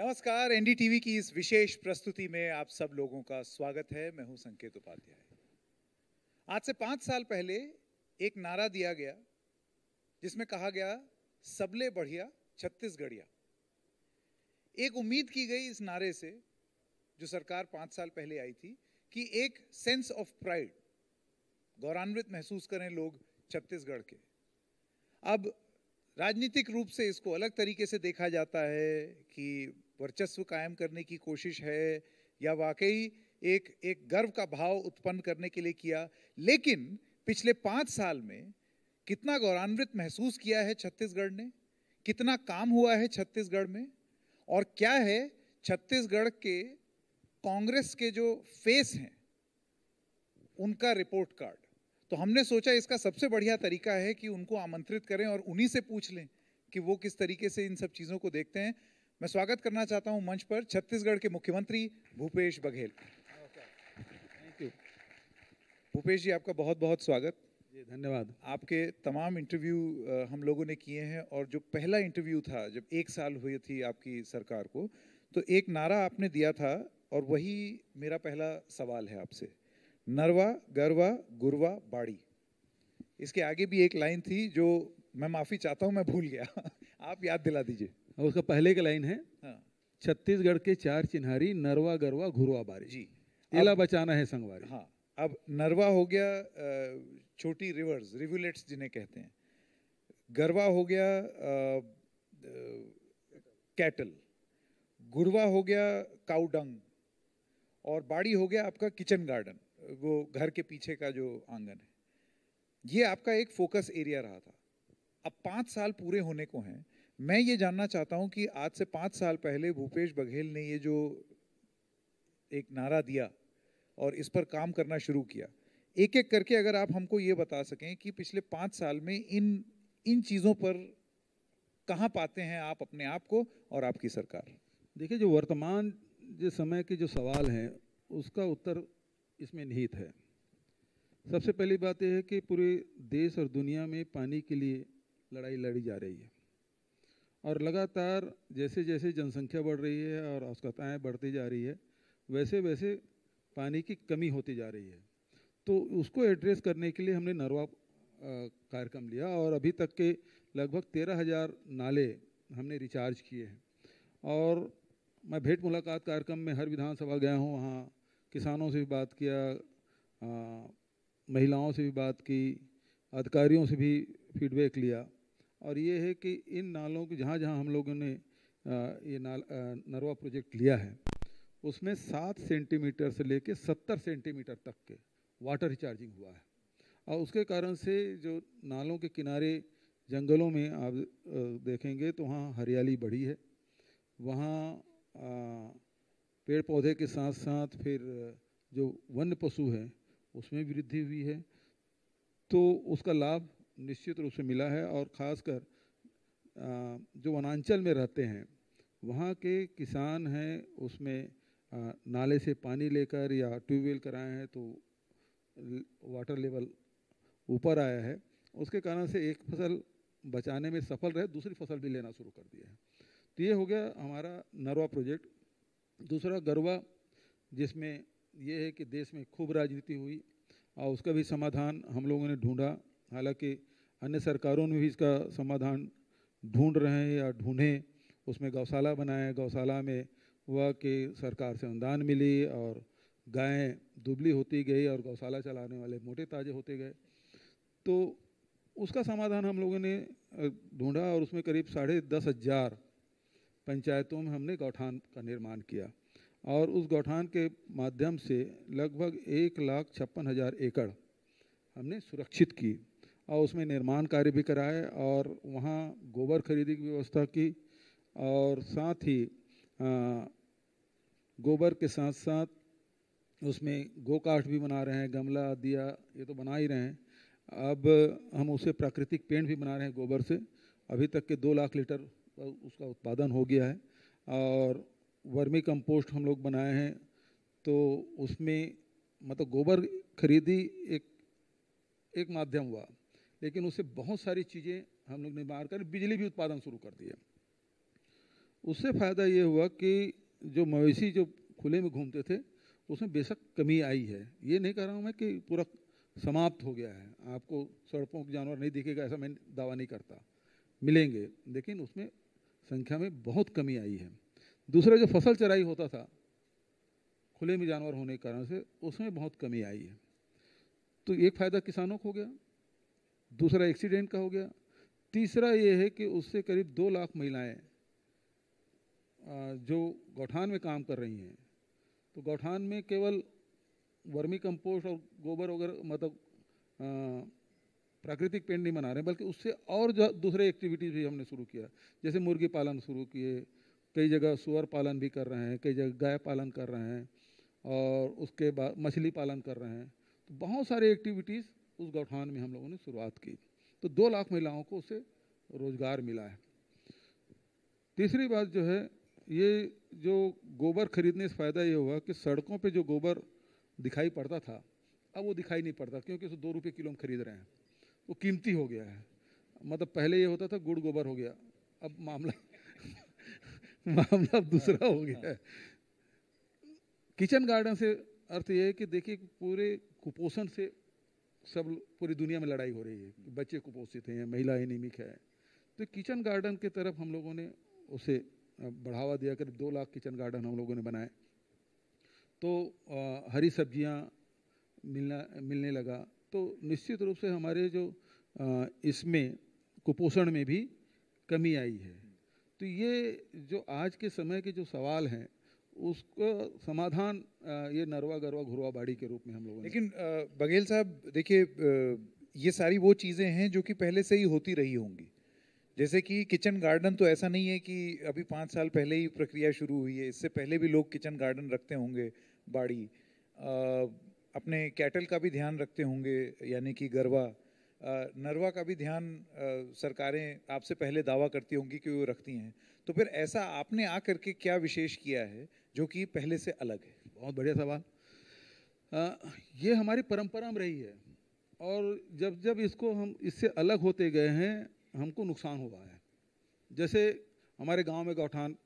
नमस्कार एनडीटीवी की इस विशेष प्रस्तुति में आप सब लोगों का स्वागत है मैं हूं संकेत उपाध्याय आज से पांच साल पहले एक नारा दिया गया जिसमें कहा गया सबले बढ़िया छत्तीसगढ़िया एक उम्मीद की गई इस नारे से जो सरकार पांच साल पहले आई थी कि एक सेंस ऑफ प्राइड गौरवान्वित महसूस करें लोग छत्तीसगढ़ के अब राजनीतिक रूप से इसको अलग तरीके से देखा जाता है कि वर्चस्व कायम करने की कोशिश है या वाकई एक एक गर्व का भाव उत्पन्न करने के लिए किया लेकिन पिछले पाँच साल में कितना गौरवान्वित महसूस किया है छत्तीसगढ़ ने कितना काम हुआ है छत्तीसगढ़ में और क्या है छत्तीसगढ़ के कांग्रेस के जो फेस हैं उनका रिपोर्ट कार्ड तो हमने सोचा इसका सबसे बढ़िया तरीका है कि उनको आमंत्रित करें और उन्हीं से पूछ लें कि वो किस तरीके से इन सब चीज़ों को देखते हैं मैं स्वागत करना चाहता हूं मंच पर छत्तीसगढ़ के मुख्यमंत्री भूपेश बघेल थैंक यू भूपेश जी आपका बहुत बहुत स्वागत जी धन्यवाद आपके तमाम इंटरव्यू हम लोगों ने किए हैं और जो पहला इंटरव्यू था जब एक साल हुई थी आपकी सरकार को तो एक नारा आपने दिया था और वही मेरा पहला सवाल है आपसे नरवा गरवा गुरवा बाड़ी इसके आगे भी एक लाइन थी जो मैं माफ़ी चाहता हूँ मैं भूल गया आप याद दिला दीजिए और उसका पहले का लाइन है हाँ। छत्तीसगढ़ के चार चिन्हारी नरवा गरवा घुरवा बारी जी एला बचाना है संगवारी हाँ अब नरवा हो गया छोटी रिवर्स रिव्यूलेट्स जिन्हें कहते हैं गरवा हो गया कैटल गुरवा हो गया काउडंग और बाड़ी हो गया आपका किचन गार्डन वो घर के पीछे का जो आंगन है ये आपका एक फोकस एरिया रहा था अब पाँच साल पूरे होने को हैं मैं ये जानना चाहता हूँ कि आज से पाँच साल पहले भूपेश बघेल ने ये जो एक नारा दिया और इस पर काम करना शुरू किया एक एक करके अगर आप हमको ये बता सकें कि पिछले पाँच साल में इन इन चीज़ों पर कहाँ पाते हैं आप अपने आप को और आपकी सरकार देखिए जो वर्तमान जो समय के जो सवाल हैं उसका उत्तर इसमें निहित है सबसे पहली बात यह है कि पूरे देश और दुनिया में पानी के लिए लड़ाई लड़ी जा रही है और लगातार जैसे जैसे जनसंख्या बढ़ रही है और आवश्यकताएँ बढ़ती जा रही है वैसे वैसे पानी की कमी होती जा रही है तो उसको एड्रेस करने के लिए हमने नरवा कार्यक्रम लिया और अभी तक के लगभग तेरह हज़ार नाले हमने रिचार्ज किए हैं और मैं भेंट मुलाकात कार्यक्रम में हर विधानसभा गया हूँ वहाँ किसानों से भी बात किया आ, महिलाओं से भी बात की अधिकारियों से भी फीडबैक लिया और ये है कि इन नालों के जहाँ जहाँ हम लोगों ने ये नाल नरवा प्रोजेक्ट लिया है उसमें सात सेंटीमीटर से लेके सत्तर सेंटीमीटर तक के वाटर रिचार्जिंग हुआ है और उसके कारण से जो नालों के किनारे जंगलों में आप देखेंगे तो वहाँ हरियाली बढ़ी है वहाँ पेड़ पौधे के साथ साथ फिर जो वन्य पशु हैं उसमें वृद्धि हुई है तो उसका लाभ निश्चित रूप से मिला है और ख़ासकर जो वनांचल में रहते हैं वहाँ के किसान हैं उसमें नाले से पानी लेकर या ट्यूबवेल कराए हैं तो वाटर लेवल ऊपर आया है उसके कारण से एक फसल बचाने में सफल रहे दूसरी फसल भी लेना शुरू कर दिया है तो ये हो गया हमारा नरवा प्रोजेक्ट दूसरा गरवा जिसमें यह है कि देश में खूब राजनीति हुई और उसका भी समाधान हम लोगों ने ढूंढा हालांकि अन्य सरकारों में भी इसका समाधान ढूंढ रहे हैं या ढूंढें उसमें गौशाला बनाए गौशाला में हुआ कि सरकार से अनुदान मिली और गायें दुबली होती गई और गौशाला चलाने वाले मोटे ताजे होते गए तो उसका समाधान हम लोगों ने ढूंढा और उसमें करीब साढ़े दस हज़ार पंचायतों में हमने गौठान का निर्माण किया और उस गौठान के माध्यम से लगभग एक लाख छप्पन हज़ार एकड़ हमने सुरक्षित की और उसमें निर्माण कार्य भी कराए और वहाँ गोबर खरीदी की व्यवस्था की और साथ ही गोबर के साथ साथ उसमें गोकाठ भी बना रहे हैं गमला दिया ये तो बना ही रहे हैं अब हम उसे प्राकृतिक पेंट भी बना रहे हैं गोबर से अभी तक के दो लाख लीटर उसका उत्पादन हो गया है और वर्मी कंपोस्ट हम लोग बनाए हैं तो उसमें मतलब गोबर खरीदी एक एक माध्यम हुआ लेकिन उससे बहुत सारी चीज़ें हम लोग ने बाहर कर बिजली भी उत्पादन शुरू कर दिया उससे फ़ायदा ये हुआ कि जो मवेशी जो खुले में घूमते थे उसमें बेशक कमी आई है ये नहीं कह रहा हूँ मैं कि पूरा समाप्त हो गया है आपको सड़कों के जानवर नहीं दिखेगा ऐसा मैं दावा नहीं करता मिलेंगे लेकिन उसमें संख्या में बहुत कमी आई है दूसरा जो फसल चराई होता था खुले में जानवर होने के कारण से उसमें बहुत कमी आई है तो एक फ़ायदा किसानों को हो गया दूसरा एक्सीडेंट का हो गया तीसरा ये है कि उससे करीब दो लाख महिलाएं जो गौठान में काम कर रही हैं तो गौठान में केवल वर्मी कंपोस्ट और गोबर वगैरह मतलब प्राकृतिक पेंट नहीं बना रहे बल्कि उससे और जो दूसरे एक्टिविटीज भी हमने शुरू किया जैसे मुर्गी पालन शुरू किए कई जगह सुअर पालन भी कर रहे हैं कई जगह गाय पालन कर रहे हैं और उसके बाद मछली पालन कर रहे हैं तो बहुत सारे एक्टिविटीज़ उस गौठान में हम लोगों ने शुरुआत की तो दो लाख महिलाओं को उससे रोजगार मिला है तीसरी बात जो है ये जो गोबर खरीदने से फ़ायदा ये हुआ कि सड़कों पे जो गोबर दिखाई पड़ता था अब वो दिखाई नहीं पड़ता क्योंकि उसे दो रुपये किलो हम खरीद रहे हैं वो कीमती हो गया है मतलब पहले ये होता था गुड़ गोबर हो गया अब मामला मामला अब दूसरा हो गया है किचन गार्डन से अर्थ ये है कि देखिए पूरे कुपोषण से सब पूरी दुनिया में लड़ाई हो रही है कि बच्चे कुपोषित हैं महिला एनीमिक है तो किचन गार्डन की तरफ हम लोगों ने उसे बढ़ावा दिया करीब दो लाख किचन गार्डन हम लोगों ने बनाए तो आ, हरी सब्जियां मिलना मिलने लगा तो निश्चित रूप से हमारे जो आ, इसमें कुपोषण में भी कमी आई है तो ये जो आज के समय के जो सवाल हैं उसको समाधान ये नरवा गरवा घुरवा बाड़ी के रूप में हम लोग लेकिन बघेल साहब देखिए ये सारी वो चीज़ें हैं जो कि पहले से ही होती रही होंगी जैसे कि किचन गार्डन तो ऐसा नहीं है कि अभी पाँच साल पहले ही प्रक्रिया शुरू हुई है इससे पहले भी लोग किचन गार्डन रखते होंगे बाड़ी अपने कैटल का भी ध्यान रखते होंगे यानी कि गरवा नरवा का भी ध्यान सरकारें आपसे पहले दावा करती होंगी कि वो रखती हैं तो फिर ऐसा आपने आ करके क्या विशेष किया है जो कि पहले से अलग है बहुत बढ़िया सवाल आ, ये हमारी परंपरा में रही है और जब जब इसको हम इससे अलग होते गए हैं हमको नुकसान हुआ है जैसे हमारे गांव में गौठान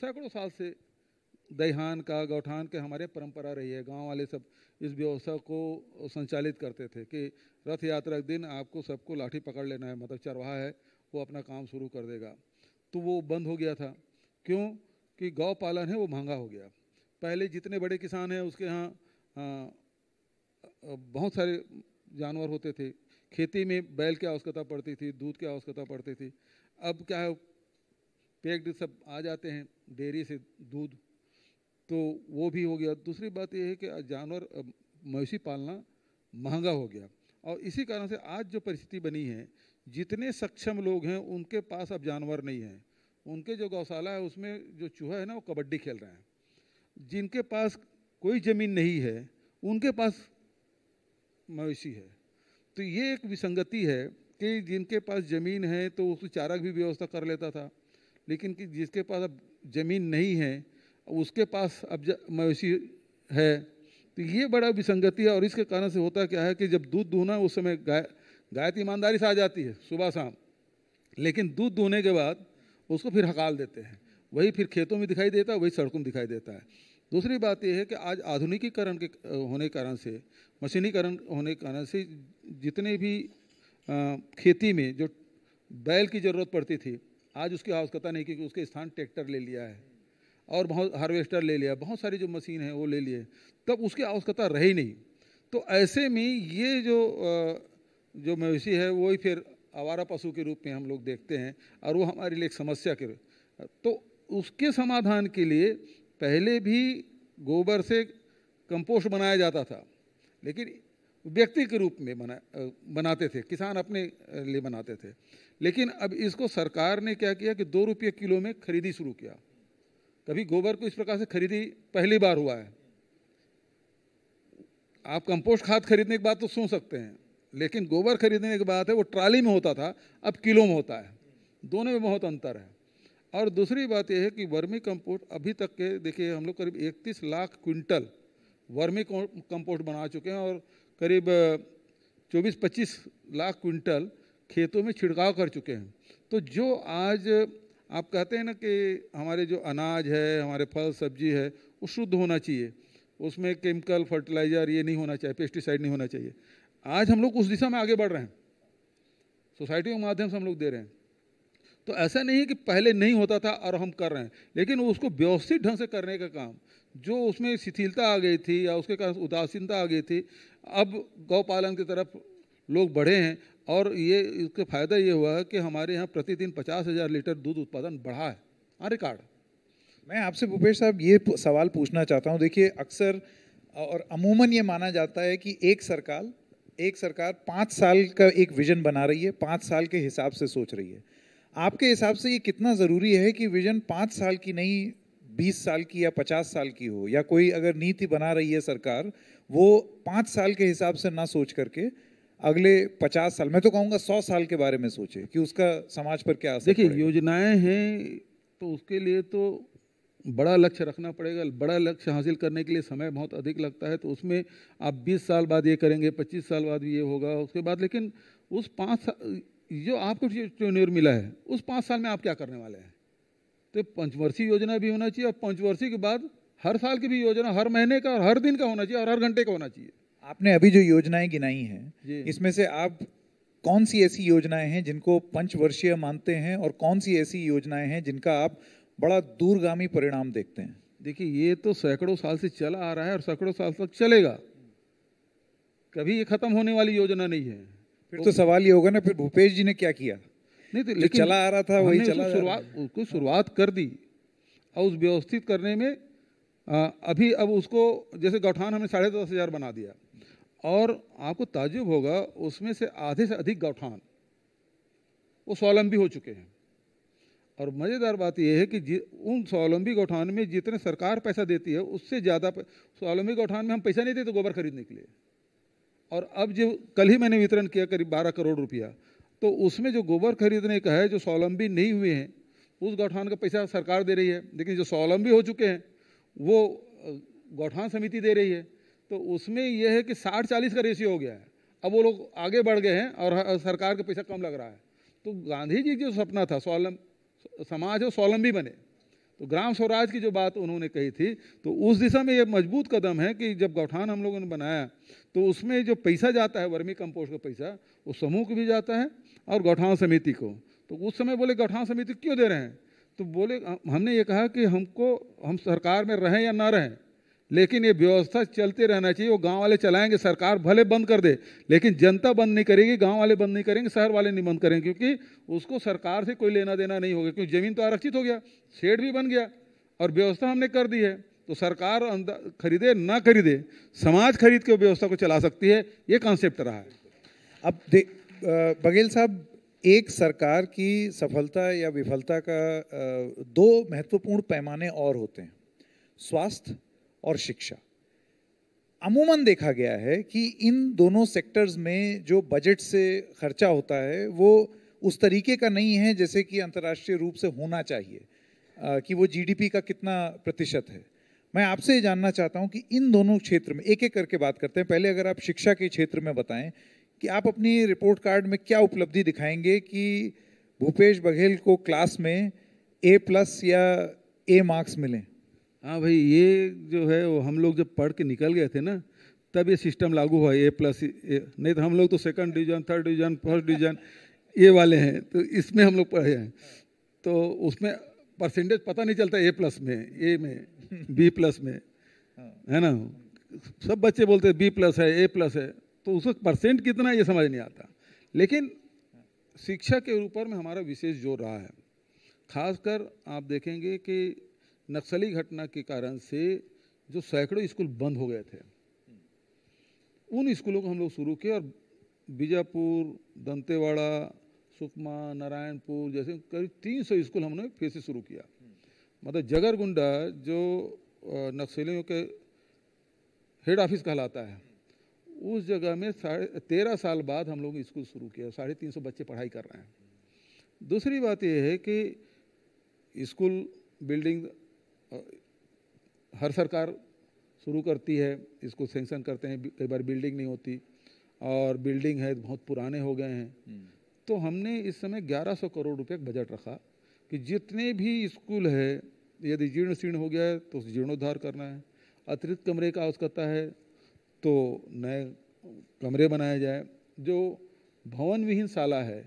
सैकड़ों साल से दहान का गौठान के हमारे परंपरा रही है गांव वाले सब इस व्यवस्था को संचालित करते थे कि रथ यात्रा के दिन आपको सबको लाठी पकड़ लेना है मतलब चरवाहा है वो अपना काम शुरू कर देगा तो वो बंद हो गया था क्यों कि गौ पालन है वो महंगा हो गया पहले जितने बड़े किसान हैं उसके यहाँ बहुत सारे जानवर होते थे खेती में बैल की आवश्यकता पड़ती थी दूध की आवश्यकता पड़ती थी अब क्या है पैक्ड सब आ जाते हैं डेयरी से दूध तो वो भी हो गया दूसरी बात यह है कि जानवर मवेशी पालना महंगा हो गया और इसी कारण से आज जो परिस्थिति बनी है जितने सक्षम लोग हैं उनके पास अब जानवर नहीं हैं उनके जो गौशाला है उसमें जो चूहा है ना वो कबड्डी खेल रहे हैं जिनके पास कोई ज़मीन नहीं है उनके पास मवेशी है तो ये एक विसंगति है कि जिनके पास ज़मीन है तो उस चारा की भी व्यवस्था कर लेता था लेकिन कि जिसके पास अब ज़मीन नहीं है उसके पास अब मवेशी है तो ये बड़ा विसंगति है और इसके कारण से होता क्या है कि जब दूध दूहना उस समय गाय गाय की तो ईमानदारी से आ जाती है सुबह शाम लेकिन दूध दूहने के बाद उसको फिर हकाल देते हैं वही फिर खेतों में दिखाई देता है वही सड़कों में दिखाई देता है दूसरी बात यह है कि आज आधुनिकीकरण के होने कारण से मशीनीकरण होने के कारण से जितने भी खेती में जो बैल की ज़रूरत पड़ती थी आज उसकी आवश्यकता नहीं क्योंकि उसके स्थान ट्रैक्टर ले लिया है और बहुत हार्वेस्टर ले लिया बहुत सारी जो मशीन है वो ले लिए तब उसकी आवश्यकता रही नहीं तो ऐसे में ये जो जो मवेशी है वही फिर आवारा पशु के रूप में हम लोग देखते हैं और वो हमारे लिए एक समस्या के तो उसके समाधान के लिए पहले भी गोबर से कंपोस्ट बनाया जाता था लेकिन व्यक्ति के रूप में बना बनाते थे किसान अपने लिए बनाते थे लेकिन अब इसको सरकार ने क्या किया कि दो रुपये किलो में खरीदी शुरू किया कभी गोबर को इस प्रकार से खरीदी पहली बार हुआ है आप कंपोस्ट खाद खरीदने की बात तो सुन सकते हैं लेकिन गोबर खरीदने की बात है वो ट्राली में होता था अब किलो में होता है दोनों में बहुत अंतर है और दूसरी बात यह है कि वर्मी कंपोस्ट अभी तक के देखिए हम लोग करीब इकतीस लाख क्विंटल वर्मी कंपोस्ट बना चुके हैं और करीब 24-25 लाख क्विंटल खेतों में छिड़काव कर चुके हैं तो जो आज आप कहते हैं ना कि हमारे जो अनाज है हमारे फल सब्जी है वो शुद्ध होना चाहिए उसमें केमिकल फर्टिलाइज़र ये नहीं होना चाहिए पेस्टिसाइड नहीं होना चाहिए आज हम लोग उस दिशा में आगे बढ़ रहे हैं सोसाइटी के माध्यम से हम लोग दे रहे हैं तो ऐसा नहीं है कि पहले नहीं होता था और हम कर रहे हैं लेकिन उसको व्यवस्थित ढंग से करने का काम जो उसमें शिथिलता आ गई थी या उसके कारण उदासीनता आ गई थी अब गौ पालन की तरफ लोग बढ़े हैं और ये इसका फायदा ये हुआ है कि हमारे यहाँ प्रतिदिन पचास हज़ार लीटर दूध उत्पादन बढ़ा है हाँ रिकॉर्ड मैं आपसे भूपेश साहब ये सवाल पूछना चाहता हूँ देखिए अक्सर और अमूमन ये माना जाता है कि एक सरकार एक सरकार पाँच साल का एक विजन बना रही है पाँच साल के हिसाब से सोच रही है आपके हिसाब से ये कितना ज़रूरी है कि विजन पाँच साल की नहीं बीस साल की या पचास साल की हो या कोई अगर नीति बना रही है सरकार वो पाँच साल के हिसाब से ना सोच करके अगले पचास साल मैं तो कहूँगा सौ साल के बारे में सोचे कि उसका समाज पर क्या असर देखिए योजनाएं हैं तो उसके लिए तो बड़ा लक्ष्य रखना पड़ेगा बड़ा लक्ष्य हासिल करने के लिए समय बहुत अधिक लगता है तो उसमें आप 20 साल बाद ये करेंगे 25 साल बाद भी ये होगा उसके बाद लेकिन उस पाँच जो आपको ट्रेन्योर मिला है उस पाँच साल में आप क्या करने वाले हैं तो पंचवर्षीय योजना भी होना चाहिए और पंचवर्षीय के बाद हर साल की भी योजना हर महीने का और हर दिन का होना चाहिए और हर घंटे का होना चाहिए आपने अभी जो योजनाएं गिनाई हैं इसमें से आप कौन सी ऐसी योजनाएं हैं जिनको पंचवर्षीय मानते हैं और कौन सी ऐसी योजनाएं हैं जिनका आप बड़ा दूरगामी परिणाम देखते हैं देखिए ये तो सैकड़ों साल से चला आ रहा है और सैकड़ों साल तक चलेगा कभी ये खत्म होने वाली योजना नहीं है फिर तो, तो सवाल ये होगा ना फिर भूपेश जी ने क्या किया नहीं तो लेकिन चला आ रहा था वही चला शुरुआत उसको शुरुआत कर दी और उस व्यवस्थित करने में आ, अभी अब उसको जैसे गौठान हमने साढ़े दस हज़ार बना दिया और आपको ताजुब होगा उसमें से आधे से अधिक गौठान वो स्वावलंबी हो चुके हैं और मज़ेदार बात यह है कि उन स्वावलंबी गौठान में जितने सरकार पैसा देती है उससे ज़्यादा स्वावलंबी गौठान में हम पैसा नहीं देते गोबर खरीदने के लिए और अब जो कल ही मैंने वितरण किया करीब बारह करोड़ रुपया तो उसमें जो गोबर खरीदने का है जो स्वावलंबी नहीं हुए हैं उस गौठान का पैसा सरकार दे रही है लेकिन जो स्वावलंबी हो चुके हैं वो गौठान समिति दे रही है तो उसमें यह है कि साठ चालीस का रेशियो हो गया है अब वो लोग आगे बढ़ गए हैं और सरकार का पैसा कम लग रहा है तो गांधी जी जो सपना था स्वावलंबी समाज हो स्वावलंबी बने तो ग्राम स्वराज की जो बात उन्होंने कही थी तो उस दिशा में ये मजबूत कदम है कि जब गौठान हम लोगों ने बनाया तो उसमें जो पैसा जाता है वर्मी कंपोस्ट का पैसा वो समूह को भी जाता है और गौठान समिति को तो उस समय बोले गौठान समिति क्यों दे रहे हैं तो बोले हमने ये कहा कि हमको हम सरकार में रहें या ना रहें लेकिन ये व्यवस्था चलते रहना चाहिए वो गांव वाले चलाएंगे सरकार भले बंद कर दे लेकिन जनता बंद नहीं करेगी गांव वाले बंद नहीं करेंगे शहर वाले नहीं बंद करेंगे क्योंकि उसको सरकार से कोई लेना देना नहीं होगा क्योंकि ज़मीन तो आरक्षित हो गया शेड भी बन गया और व्यवस्था हमने कर दी है तो सरकार खरीदे ना खरीदे समाज खरीद के व्यवस्था को चला सकती है ये कॉन्सेप्ट रहा है अब दे बघेल साहब एक सरकार की सफलता या विफलता का दो महत्वपूर्ण पैमाने और होते हैं स्वास्थ्य और शिक्षा अमूमन देखा गया है कि इन दोनों सेक्टर्स में जो बजट से खर्चा होता है वो उस तरीके का नहीं है जैसे कि अंतर्राष्ट्रीय रूप से होना चाहिए आ, कि वो जीडीपी का कितना प्रतिशत है मैं आपसे ये जानना चाहता हूँ कि इन दोनों क्षेत्र में एक एक करके बात करते हैं पहले अगर आप शिक्षा के क्षेत्र में बताएं कि आप अपनी रिपोर्ट कार्ड में क्या उपलब्धि दिखाएंगे कि भूपेश बघेल को क्लास में ए प्लस या ए मार्क्स मिलें हाँ भाई ये जो है वो हम लोग जब पढ़ के निकल गए थे ना तब ये सिस्टम लागू हुआ ए प्लस नहीं तो हम लोग तो second division third division first division ए वाले हैं तो इसमें हम लोग पढ़े हैं तो उसमें परसेंटेज पता नहीं चलता ए प्लस में ए में बी प्लस में है ना सब बच्चे बोलते हैं बी प्लस है ए प्लस है तो उस परसेंट कितना ये समझ नहीं आता लेकिन शिक्षा के ऊपर में हमारा विशेष जोर रहा है खासकर आप देखेंगे कि नक्सली घटना के कारण से जो सैकड़ों स्कूल बंद हो गए थे उन स्कूलों को हम लोग शुरू किए और बीजापुर दंतेवाड़ा सुकमा नारायणपुर जैसे करीब तीन सौ स्कूल हमने फिर से शुरू किया मतलब जगर गुंडा जो नक्सलियों के हेड ऑफिस कहलाता है उस जगह में साढ़े तेरह साल बाद हम लोग स्कूल शुरू किया साढ़े तीन सौ बच्चे पढ़ाई कर रहे हैं दूसरी बात यह है कि स्कूल बिल्डिंग हर सरकार शुरू करती है इसको सेंक्शन करते हैं कई बार बिल्डिंग नहीं होती और बिल्डिंग है बहुत पुराने हो गए हैं हम्म। तो हमने इस समय 1100 करोड़ रुपए का बजट रखा कि जितने भी स्कूल है यदि जीर्ण शीर्ण हो गया है तो जीर्णोद्धार करना है अतिरिक्त कमरे का आवश्यकता है तो नए कमरे बनाए जाए जो भवन विहीन शाला है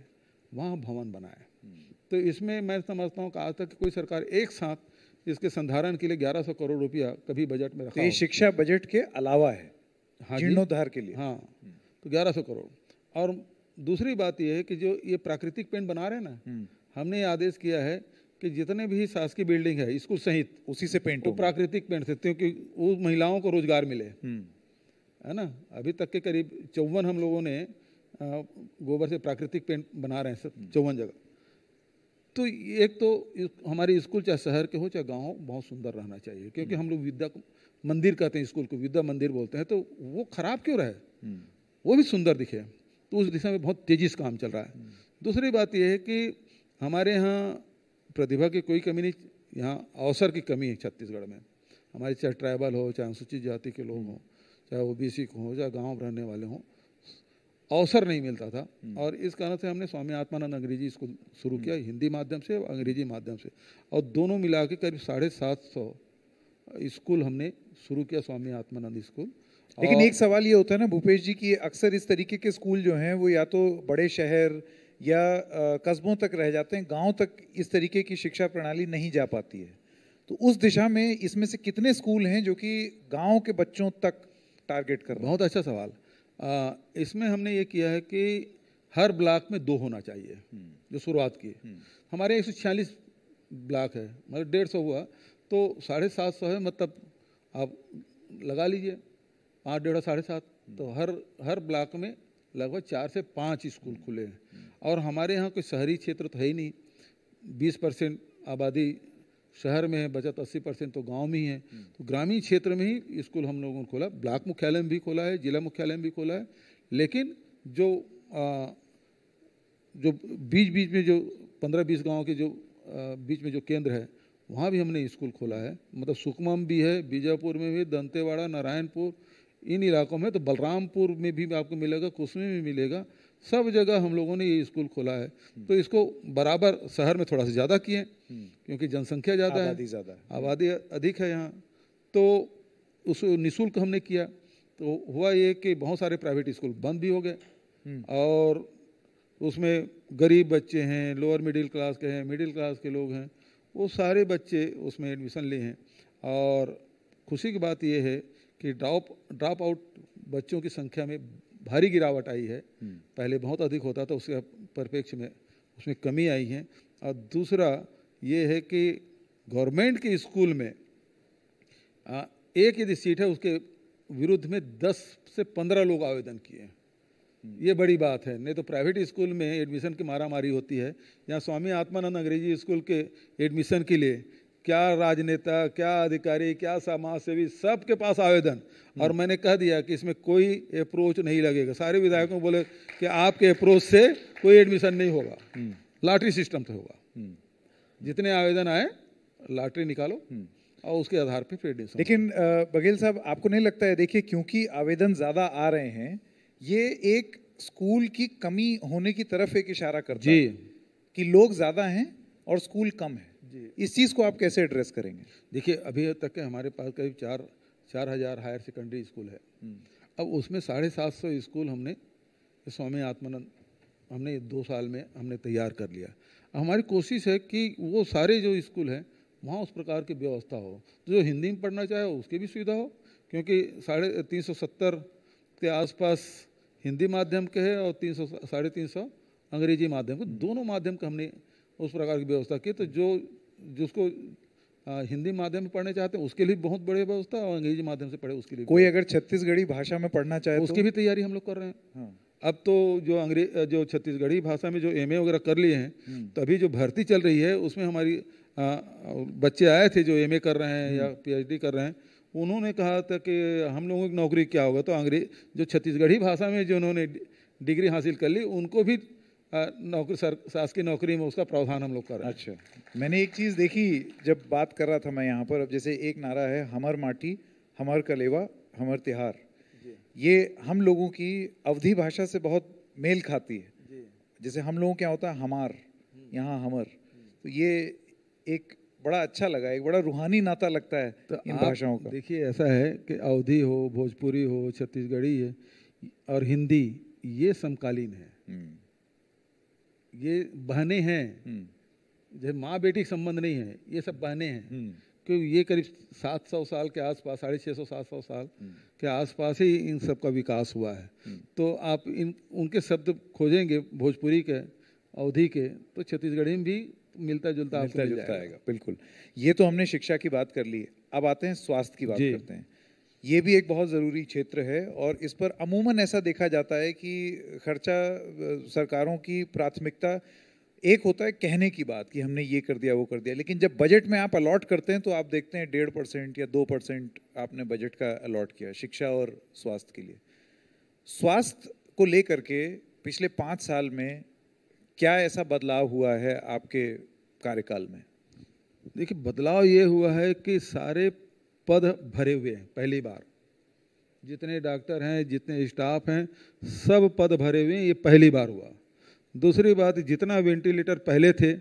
वहाँ भवन बनाए हम्म। तो इसमें मैं समझता हूँ कि आज तक कोई सरकार एक साथ जिसके संधारण के लिए 1100 करोड़ रुपया कभी बजट में रखा तो ये शिक्षा बजट के अलावा है हाँ जीर्णोद्धार के लिए हाँ तो 1100 करोड़ और दूसरी बात यह है कि जो ये प्राकृतिक पेंट बना रहे हैं ना हम्म। हमने ये आदेश किया है कि जितने भी शासकीय बिल्डिंग है स्कूल सहित उसी से पेंट वो प्राकृतिक पेंट से क्योंकि वो महिलाओं को रोजगार मिले हम्म। है ना अभी तक के करीब चौवन हम लोगों ने गोबर से प्राकृतिक पेंट बना रहे हैं सर हम्म। चौवन जगह तो एक तो हमारे स्कूल चाहे शहर के हो चाहे गाँव हो बहुत सुंदर रहना चाहिए क्योंकि हम लोग विद्या मंदिर कहते हैं स्कूल को विद्या मंदिर बोलते हैं तो वो खराब क्यों रहे हम्म। वो भी सुंदर दिखे तो उस दिशा में बहुत तेज़ी से काम चल रहा है हम्म। दूसरी बात यह है कि हमारे यहाँ प्रतिभा की कोई कमी नहीं यहाँ अवसर की कमी है छत्तीसगढ़ में हमारे चाहे ट्राइबल हो चाहे अनुसूचित जाति के लोग हों हम्म। चाहे ओ बी सी के हों चाहे गाँव रहने वाले हों अवसर नहीं मिलता था हम्म। और इस कारण से हमने स्वामी आत्मानंद अंग्रेजी स्कूल शुरू किया हिंदी माध्यम से और अंग्रेजी माध्यम से और दोनों मिला के करीब साढ़े सात सौ स्कूल हमने शुरू किया स्वामी आत्मानंद स्कूल लेकिन एक सवाल ये होता है ना भूपेश जी कि अक्सर इस तरीके के स्कूल जो हैं वो या तो बड़े शहर या कस्बों तक रह जाते हैं गांव तक इस तरीके की शिक्षा प्रणाली नहीं जा पाती है तो उस दिशा में इसमें से कितने स्कूल हैं जो कि गांव के बच्चों तक टारगेट कर बहुत अच्छा सवाल इसमें हमने ये किया है कि हर ब्लॉक में दो होना चाहिए जो शुरुआत की हम्म। हमारे एक सौ छियालीस ब्लॉक है मतलब डेढ़ सौ हुआ तो साढ़े सात सौ है मतलब आप लगा लीजिए पाँच डेढ़ साढ़े सात हम्म। तो हर हर ब्लॉक में लगभग चार से पाँच स्कूल हम्म। खुले हैं और हमारे यहाँ कोई शहरी क्षेत्र तो है ही नहीं बीस परसेंट आबादी शहर में है बचत 80 परसेंट तो गांव में ही है हम्म। तो ग्रामीण क्षेत्र में ही स्कूल हम लोगों ने खोला ब्लॉक मुख्यालय में भी खोला है जिला मुख्यालय में भी खोला है लेकिन जो आ, जो बीच बीच में जो पंद्रह बीस गाँव के जो आ, बीच में जो केंद्र है वहाँ भी हमने स्कूल खोला है मतलब सुकमा में भी है बीजापुर में भी दंतेवाड़ा नारायणपुर इन इलाकों में तो बलरामपुर में भी आपको मिलेगा कुसमी में मिलेगा सब जगह हम लोगों ने ये स्कूल खोला है तो इसको बराबर शहर में थोड़ा सा ज़्यादा किए क्योंकि जनसंख्या ज़्यादा है आबादी अधिक है यहाँ तो उस निःशुल्क हमने किया तो हुआ ये कि बहुत सारे प्राइवेट स्कूल बंद भी हो गए और उसमें गरीब बच्चे हैं लोअर मिडिल क्लास के हैं मिडिल क्लास के लोग हैं वो सारे बच्चे उसमें एडमिशन लिए हैं और खुशी की बात ये है कि ड्रॉप ड्रॉप आउट बच्चों की संख्या में भारी गिरावट आई है हम्म। पहले बहुत अधिक होता था उसके परिप्रेक्ष्य में उसमें कमी आई है और दूसरा ये है कि गवर्नमेंट के स्कूल में एक यदि सीट है उसके विरुद्ध में दस से पंद्रह लोग आवेदन किए हैं हम्म। ये बड़ी बात है नहीं तो प्राइवेट स्कूल में एडमिशन की मारामारी होती है यहाँ स्वामी आत्मानंद अंग्रेजी स्कूल के एडमिशन के लिए क्या राजनेता क्या अधिकारी क्या समाज सेवी सबके पास आवेदन और हम्म। मैंने कह दिया कि इसमें कोई अप्रोच नहीं लगेगा सारे विधायकों बोले कि आपके अप्रोच से कोई एडमिशन नहीं होगा लॉटरी सिस्टम हम्म। से होगा हम्म। जितने आवेदन आए लॉटरी निकालो और उसके आधार पर फिर एडमिशन लेकिन बघेल साहब आपको नहीं लगता है देखिए क्योंकि आवेदन ज़्यादा आ रहे हैं ये एक स्कूल की कमी होने की तरफ एक इशारा कर है कि लोग ज़्यादा हैं और स्कूल कम है इस चीज़ को आप कैसे एड्रेस करेंगे देखिए अभी तक के हमारे पास करीब चार चार हज़ार हायर सेकेंडरी स्कूल है हम्म। अब उसमें साढ़े सात सौ स्कूल हमने स्वामी आत्मानंद हमने दो साल में हमने तैयार कर लिया हमारी कोशिश है कि वो सारे जो स्कूल हैं वहाँ उस प्रकार की व्यवस्था हो जो हिंदी में पढ़ना चाहे उसकी भी सुविधा हो क्योंकि साढ़े तीन सौ सत्तर के आसपास हिंदी माध्यम के है और तीन सौ साढ़े तीन सौ अंग्रेजी माध्यम के दोनों माध्यम का हमने उस प्रकार की व्यवस्था की तो जो जिसको हिंदी माध्यम में पढ़ने चाहते हैं उसके लिए बहुत बड़ी व्यवस्था और अंग्रेजी माध्यम से पढ़े उसके लिए कोई अगर छत्तीसगढ़ी भाषा में पढ़ना चाहे तो उसकी भी तैयारी हम लोग कर रहे हैं हाँ। अब तो जो अंग्रेज जो छत्तीसगढ़ी भाषा में जो एम वगैरह कर लिए हैं हम्म। तो अभी जो भर्ती चल रही है उसमें हमारी बच्चे आए थे जो एम कर रहे हैं या पी हम्म। कर रहे हैं उन्होंने कहा था कि हम लोगों की नौकरी क्या होगा तो अंग्रेज जो छत्तीसगढ़ी भाषा में जो उन्होंने डिग्री हासिल कर ली उनको भी नौकरी सर शासकीय नौकरी में उसका प्रावधान हम लोग कर रहे हैं अच्छा मैंने एक चीज़ देखी जब बात कर रहा था मैं यहाँ पर अब जैसे एक नारा है हमर माटी हमर कलेवा हमर त्यौहार ये हम लोगों की अवधि भाषा से बहुत मेल खाती है जैसे हम लोगों क्या होता है हमार हम्म। यहाँ हमर हम्म। तो ये एक बड़ा अच्छा लगा एक बड़ा रूहानी नाता लगता है तो इन भाषाओं का देखिए ऐसा है कि अवधि हो भोजपुरी हो छत्तीसगढ़ी है और हिंदी ये समकालीन है हम्म। ये बहने हैं हम्म। जैसे माँ बेटी संबंध नहीं है ये सब बहने हैं हम्म। क्योंकि ये करीब 700 साल के आसपास साढ़े छः सौ सात सौ साल हम्म। के आसपास ही इन सब का विकास हुआ है तो आप इन उनके शब्द खोजेंगे भोजपुरी के अवधि के तो छत्तीसगढ़ी में भी मिलता जुलता मिलता जुलता आएगा बिल्कुल ये तो हमने शिक्षा की बात कर ली अब आते हैं स्वास्थ्य की बात करते हैं ये भी एक बहुत ज़रूरी क्षेत्र है और इस पर अमूमन ऐसा देखा जाता है कि खर्चा सरकारों की प्राथमिकता एक होता है कहने की बात कि हमने ये कर दिया वो कर दिया लेकिन जब बजट में आप अलॉट करते हैं तो आप देखते हैं डेढ़ परसेंट या दो परसेंट आपने बजट का अलॉट किया शिक्षा और स्वास्थ्य के लिए स्वास्थ्य को लेकर के पिछले पाँच साल में क्या ऐसा बदलाव हुआ है आपके कार्यकाल में देखिए बदलाव ये हुआ है कि सारे पद भरे हुए हैं पहली बार जितने डॉक्टर हैं जितने स्टाफ हैं सब पद भरे हुए हैं ये पहली बार हुआ दूसरी बात जितना वेंटिलेटर पहले थे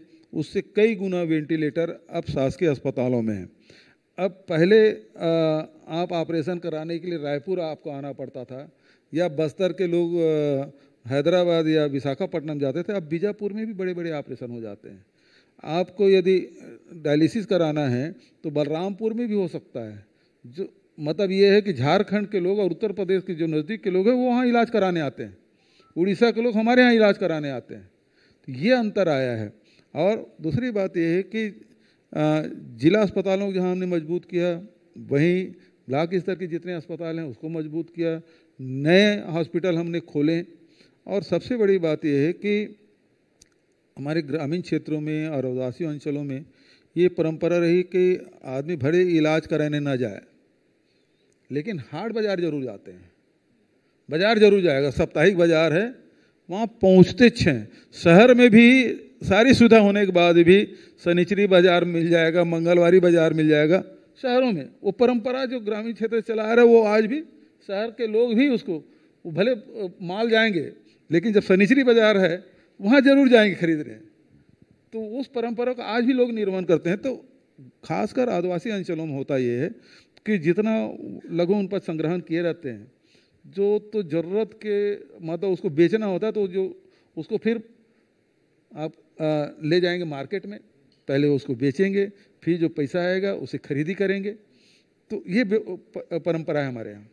उससे कई गुना वेंटिलेटर अब शासकीय के अस्पतालों में हैं अब पहले आप ऑपरेशन कराने के लिए रायपुर आपको आना पड़ता था या बस्तर के लोग हैदराबाद या विशाखापट्टनम जाते थे अब बीजापुर में भी बड़े बड़े ऑपरेशन हो जाते हैं आपको यदि डायलिसिस कराना है तो बलरामपुर में भी हो सकता है जो मतलब ये है कि झारखंड के लोग और उत्तर प्रदेश के जो नज़दीक के लोग हैं वो वहाँ इलाज कराने आते हैं उड़ीसा के लोग हमारे यहाँ इलाज कराने आते हैं तो ये अंतर आया है और दूसरी बात यह है कि जिला अस्पतालों को जहाँ हमने मजबूत किया वहीं ब्लाक स्तर के जितने अस्पताल हैं उसको मजबूत किया नए हॉस्पिटल हमने खोले और सबसे बड़ी बात यह है कि हमारे ग्रामीण क्षेत्रों में और आदिवासी अंचलों में ये परंपरा रही कि आदमी भरे इलाज कराने ना जाए लेकिन हाट बाज़ार जरूर जाते हैं बाज़ार जरूर जाएगा साप्ताहिक बाज़ार है वहाँ पहुँचते छें शहर में भी सारी सुविधा होने के बाद भी शनिचरी बाज़ार मिल जाएगा मंगलवारी बाज़ार मिल जाएगा शहरों में वो परंपरा जो ग्रामीण क्षेत्र से चला आ रहा है वो आज भी शहर के लोग भी उसको भले माल जाएंगे लेकिन जब शनिचरी बाज़ार है वहाँ जरूर जाएंगे खरीदने तो उस परंपरा का आज भी लोग निर्वहन करते हैं तो खासकर आदिवासी अंचलों में होता ये है कि जितना लघु उन पर संग्रहण किए रहते हैं जो तो ज़रूरत के मतलब उसको बेचना होता है तो जो उसको फिर आप आ, ले जाएंगे मार्केट में पहले उसको बेचेंगे फिर जो पैसा आएगा उसे खरीदी करेंगे तो ये परंपरा है हमारे यहाँ